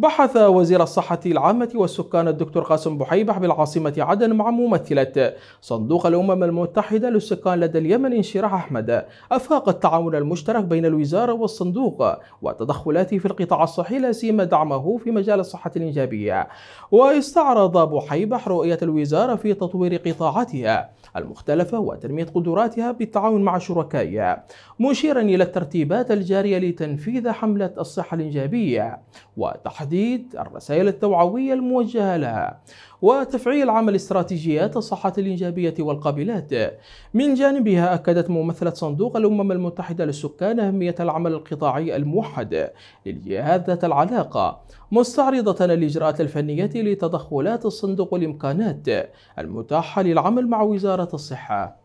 بحث وزير الصحة العامة والسكان الدكتور قاسم بحيبح بالعاصمة عدن مع ممثلة صندوق الأمم المتحدة للسكان لدى اليمن انشراح أحمد أفاق التعاون المشترك بين الوزارة والصندوق وتدخلاته في القطاع الصحي لا سيما دعمه في مجال الصحة الإنجابية واستعرض بحيبح رؤية الوزارة في تطوير قطاعاتها المختلفة وتنمية قدراتها بالتعاون مع شركائها مشيرا إلى الترتيبات الجارية لتنفيذ حملة الصحة الإنجابية وتحديد الرسائل التوعوية الموجهة لها وتفعيل عمل استراتيجيات الصحة الإنجابية والقابلات من جانبها أكدت ممثلة صندوق الأمم المتحدة للسكان أهمية العمل القطاعي الموحد للجهات ذات العلاقة مستعرضة الإجراءات الفنية لتدخلات الصندوق الإمكانات المتاحة للعمل مع وزارة الصحة